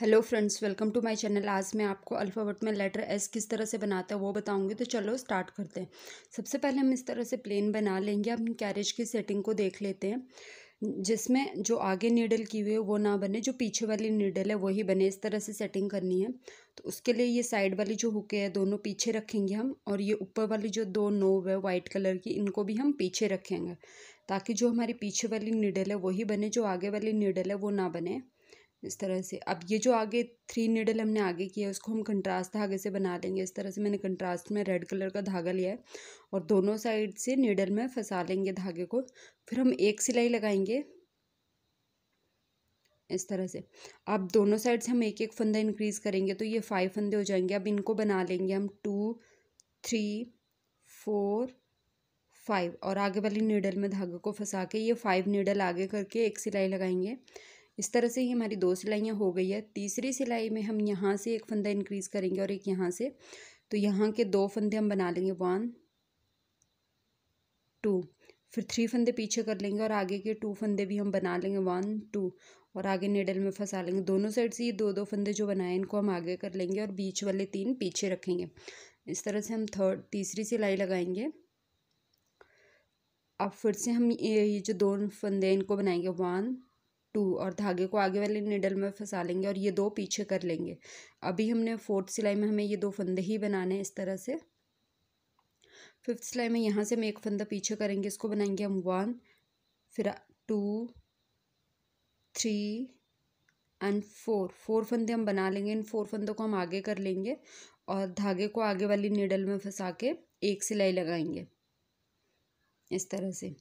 hello friends welcome to my channel आज मैं आपको अल्फ़ाबेट में लेटर एस किस तरह से बनाता है वो बताऊंगी तो चलो स्टार्ट करते हैं सबसे पहले हम इस तरह से प्लेन बना लेंगे अपनी कैरेज की सेटिंग को देख लेते हैं जिसमें जो आगे नीडल की हुई है वो ना बने जो पीछे वाली नीडल है वही बने इस तरह से सेटिंग करनी है तो उसके लिए ये साइड वाली जो हुके है दोनों पीछे रखेंगे हम और ये ऊपर वाली जो दो नोव है वाइट कलर की इनको भी हम पीछे रखेंगे ताकि जो हमारी पीछे वाली नीडल है वही बने जो आगे वाली नीडल है वो ना बने इस तरह से अब ये जो आगे थ्री निडल हमने आगे किया है उसको हम कंट्रास्ट धागे से बना लेंगे इस तरह से मैंने कंट्रास्ट में रेड कलर का धागा लिया है और दोनों साइड से निडल में फंसा लेंगे धागे को फिर हम एक सिलाई लगाएंगे इस तरह से अब दोनों साइड से हम एक एक फंदा इंक्रीज़ करेंगे तो ये फाइव फंदे हो जाएंगे अब इनको बना लेंगे हम टू थ्री फोर फाइव और आगे वाली नीडल में धागे को फंसा के ये फाइव नीडल आगे करके एक सिलाई लगाएंगे इस तरह से ही हमारी दो सिलाइयाँ हो गई है तीसरी सिलाई में हम यहाँ से एक फंदा इंक्रीज़ करेंगे और एक यहाँ से तो यहाँ के दो फंदे हम बना लेंगे वन टू फिर थ्री फंदे पीछे कर लेंगे और आगे के टू फंदे भी हम बना लेंगे वन टू और आगे निडल में फंसा लेंगे दोनों साइड से ये दो दो फंदे जो बनाए इनको हम आगे कर लेंगे और बीच वाले तीन पीछे रखेंगे इस तरह से हम थर्ड तीसरी सिलाई लगाएंगे अब फिर से हम ये, ये जो दो फंदे इनको बनाएंगे वन टू और धागे को आगे वाले निडल में फंसा लेंगे और ये दो पीछे कर लेंगे अभी हमने फोर्थ सिलाई में हमें ये दो फंदे ही बनाने हैं इस तरह से फिफ्थ सिलाई में यहाँ से हम एक फंदा पीछे करेंगे इसको बनाएंगे हम वन फिर two three and four four फंदे हम बना लेंगे इन फोर फंदों को हम आगे कर लेंगे और धागे को आगे वाली निडल में फंसा के एक सिलाई लगाएंगे इस तरह से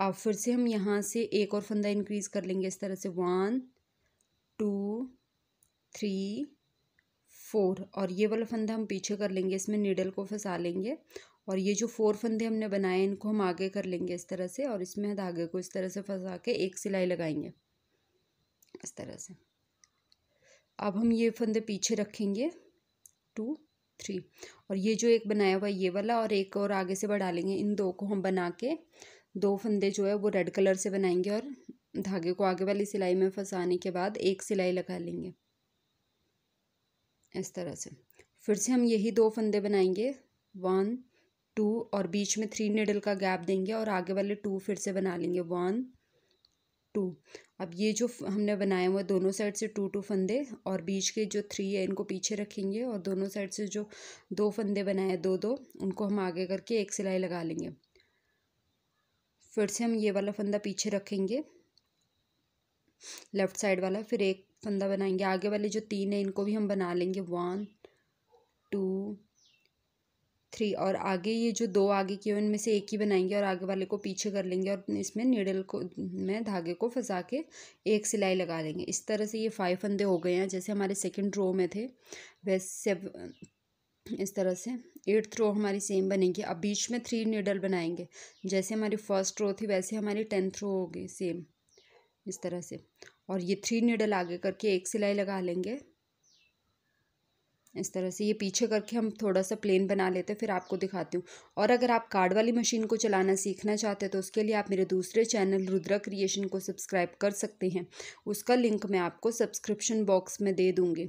अब फिर से हम यहाँ से एक और फंदा इंक्रीज़ कर लेंगे इस तरह से वन टू थ्री फोर और ये वाला फंदा हम पीछे कर लेंगे इसमें नीडल को फंसा लेंगे और ये जो फोर फंदे हमने बनाए इनको हम आगे कर लेंगे इस तरह से और इसमें धागे को इस तरह से फंसा के एक सिलाई लगाएंगे इस तरह से अब हम ये फंदे पीछे रखेंगे टू थ्री और ये जो एक बनाया हुआ ये वाला और एक और आगे से बढ़ा लेंगे इन दो को हम बना के दो फंदे जो है वो रेड कलर से बनाएंगे और धागे को आगे वाली सिलाई में फंसाने के बाद एक सिलाई लगा लेंगे इस तरह से फिर से हम यही दो फंदे बनाएंगे वन टू और बीच में थ्री निडल का गैप देंगे और आगे वाले टू फिर से बना लेंगे वन टू अब ये जो हमने बनाए हुए दोनों साइड से टू टू फंदे और बीच के जो थ्री है इनको पीछे रखेंगे और दोनों साइड से जो दो फंदे बनाए दो दो उनको हम आगे करके एक सिलाई लगा लेंगे फिर से हम ये वाला फंदा पीछे रखेंगे लेफ़्ट साइड वाला फिर एक फंदा बनाएंगे आगे वाले जो तीन है इनको भी हम बना लेंगे वन टू थ्री और आगे ये जो दो आगे किए इनमें से एक ही बनाएंगे और आगे वाले को पीछे कर लेंगे और इसमें निडल को में धागे को फंसा के एक सिलाई लगा देंगे इस तरह से ये फाइव फंदे हो गए हैं जैसे हमारे सेकंड रो में थे वैसे इस तरह से एट्थ रो हमारी सेम बनेगी अब बीच में थ्री नीडल बनाएंगे जैसे हमारी फर्स्ट रो थी वैसे हमारी टेंथ रो होगी सेम इस तरह से और ये थ्री नीडल आगे करके एक सिलाई लगा लेंगे इस तरह से ये पीछे करके हम थोड़ा सा प्लेन बना लेते हैं फिर आपको दिखाती हूँ और अगर आप कार्ड वाली मशीन को चलाना सीखना चाहते हैं तो उसके लिए आप मेरे दूसरे चैनल रुद्रा क्रिएशन को सब्सक्राइब कर सकते हैं उसका लिंक मैं आपको सब्सक्रिप्शन बॉक्स में दे दूँगी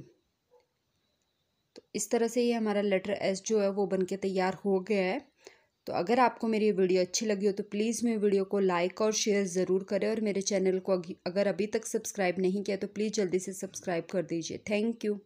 इस तरह से ये हमारा लेटर एस जो है वो बन के तैयार हो गया है तो अगर आपको मेरी वीडियो अच्छी लगी हो तो प्लीज़ मेरी वीडियो को लाइक और शेयर ज़रूर करें और मेरे चैनल को अगर अभी तक सब्सक्राइब नहीं किया तो प्लीज़ जल्दी से सब्सक्राइब कर दीजिए थैंक यू